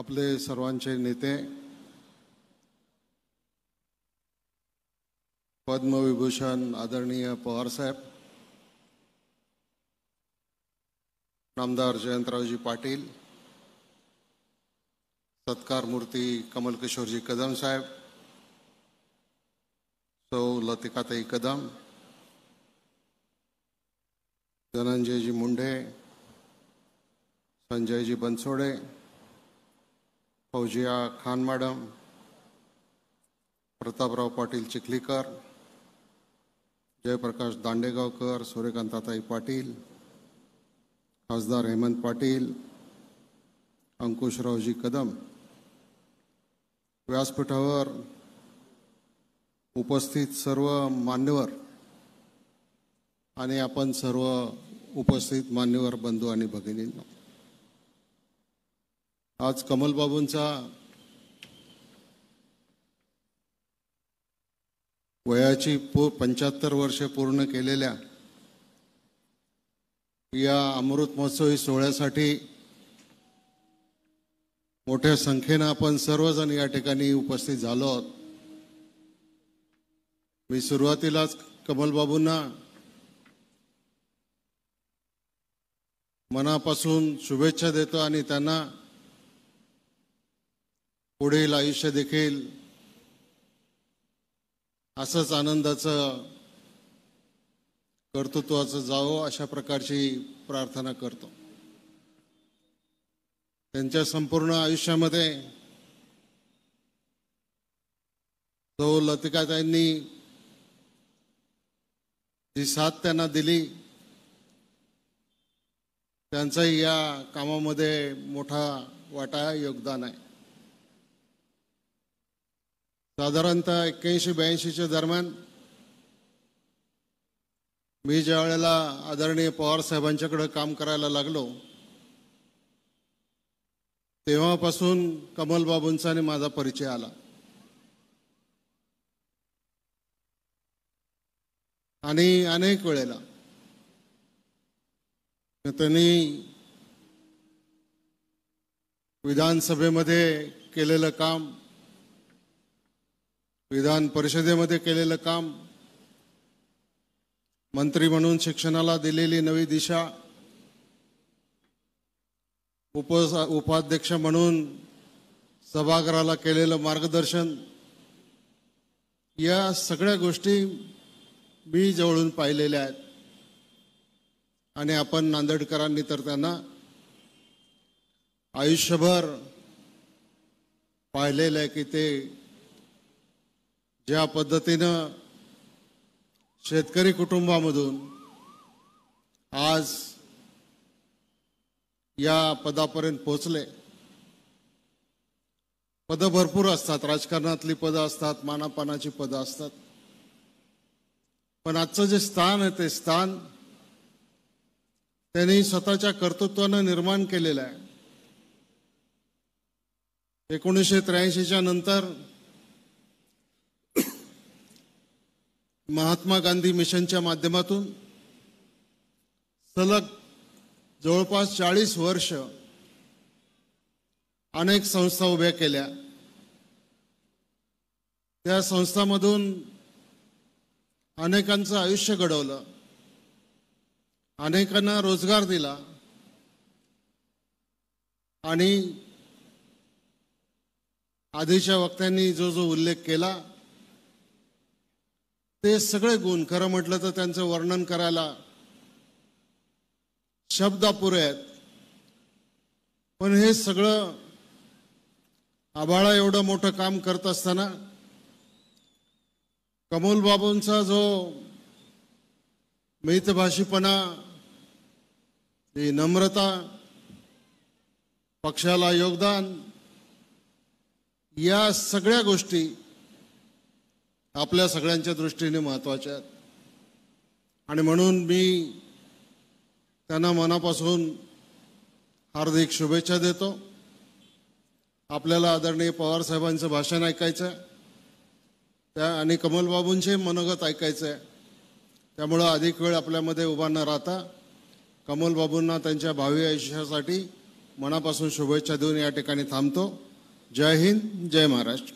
आपले सर्वांचे नेते पद्मविभूषण आदरणीय पवारसाहेब नामदार जयंतरावजी पाटील सत्कार मूर्ती कमलकिशोरजी कदम साहेब सौ लतिकाताई कदम धनंजयजी मुंढे संजयजी बनसोडे फौजिया खान मॅडम प्रतापराव पाटील चिखलीकर जयप्रकाश दांडेगावकर सूर्यकांताताई पाटील खासदार हेमंत पाटील अंकुशरावजी कदम व्यासपीठावर उपस्थित सर्व मान्यवर आणि आपण सर्व उपस्थित मान्यवर बंधू आणि भगिनींना आज कमलबाबूंचा वयाची पो पंच्याहत्तर वर्षे पूर्ण केलेल्या या अमृत महोत्सवी सोहळ्यासाठी मोठ्या संख्येनं आपण सर्वजण या ठिकाणी उपस्थित झालो आहोत मी सुरुवातीलाच कमलबाबूंना मनापासून शुभेच्छा देतो आणि त्यांना पुढील आयुष्य देखील असंच आनंदाचं कर्तृत्वाचं जावं अशा प्रकारची प्रार्थना करतो त्यांच्या संपूर्ण आयुष्यामध्ये लतिका लतिकाताईंनी जी साथ त्यांना दिली त्यांचाही या कामामध्ये मोठा वाटा योगदान आहे साधारणतः एक्क्याऐंशी ब्याऐंशीच्या दरम्यान मी ज्या वेळेला आदरणीय पवार साहेबांच्याकडे काम करायला लागलो तेव्हापासून कमलबाबूंचा आणि माझा परिचय आला आणि अनेक वेळेला त्यांनी विधानसभेमध्ये केलेलं काम विधान परिषदेमध्ये केलेलं काम मंत्री म्हणून शिक्षणाला दिलेली नवी दिशा उप उपाध्यक्ष म्हणून सभागृहाला केलेलं मार्गदर्शन या सगळ्या गोष्टी मी जवळून पाहिलेल्या आहेत आणि आपण नांदेडकरांनी तर त्यांना आयुष्यभर पाहिलेलं आहे की ते ज्या पद्धतीनं शेतकरी कुटुंबामधून आज या पदापर्यंत पोचले पदं भरपूर असतात राजकारणातली पदं असतात मानापानाची पदं असतात पण आजचं जे स्थान आहे ते स्थान त्यांनी स्वतःच्या कर्तृत्वानं निर्माण केलेलं आहे एकोणीसशे त्र्याऐंशीच्या नंतर महात्मा गांधी मिशनच्या माध्यमातून सलग जवळपास चाळीस वर्ष अनेक संस्था उभ्या केल्या त्या संस्थांमधून अनेकांचं आयुष्य घडवलं अनेकांना रोजगार दिला आणि आधीच्या वक्त्यांनी जो जो उल्लेख केला ते सगळे गुण खरं म्हटलं तर त्यांचं वर्णन करायला शब्द अपुरे आहेत पण हे सगळं आबाळा एवढं मोठं काम करत असताना कमोल बाबूंचा जो मितभाषीपणा ती नम्रता पक्षाला योगदान या सगळ्या गोष्टी आपल्या सगळ्यांच्या दृष्टीने महत्त्वाच्या आहेत आणि म्हणून मी त्यांना मनापासून हार्दिक शुभेच्छा देतो आपल्याला आदरणीय पवारसाहेबांचं भाषण ऐकायचं आहे त्या आणि कमलबाबूंचे मनोगत ऐकायचं आहे त्यामुळं अधिक वेळ आपल्यामध्ये उभा न राहता कमलबाबूंना त्यांच्या भावी आयुष्यासाठी मनापासून शुभेच्छा देऊन या ठिकाणी थांबतो जय हिंद जय महाराष्ट्र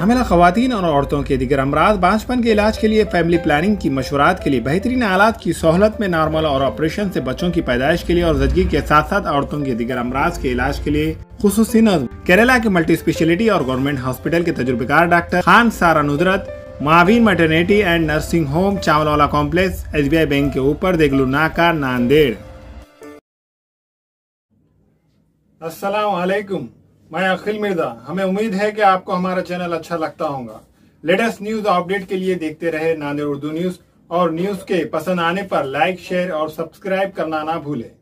हमला खातन और औरतों के दिगर अमराज बांझपन के इलाज के लिए फैमिली प्लानिंग की मशवरात के लिए बेहतरीन आलात की सहूलत में नॉर्मल और ऑपरेशन से बच्चों की पैदाइश के लिए और जदगी के साथ साथ औरतों के दिगर अमराज के इलाज के लिए खसूस नज्म केरला के मल्टी स्पेशलिटी और गवर्नमेंट हॉस्पिटल के तजुर्बेकार डॉक्टर खान सारा नुदरत मावीन maternity and nursing home Chawlawala complex S bank के ऊपर देगलू नाका नांदेड़ असलकुम मैं अखिल मिर्जा हमें उम्मीद है कि आपको हमारा चैनल अच्छा लगता होगा लेटेस्ट न्यूज अपडेट के लिए देखते रहे नांदेड़ उर्दू न्यूज और न्यूज के पसंद आने पर लाइक शेयर और सब्सक्राइब करना ना भूले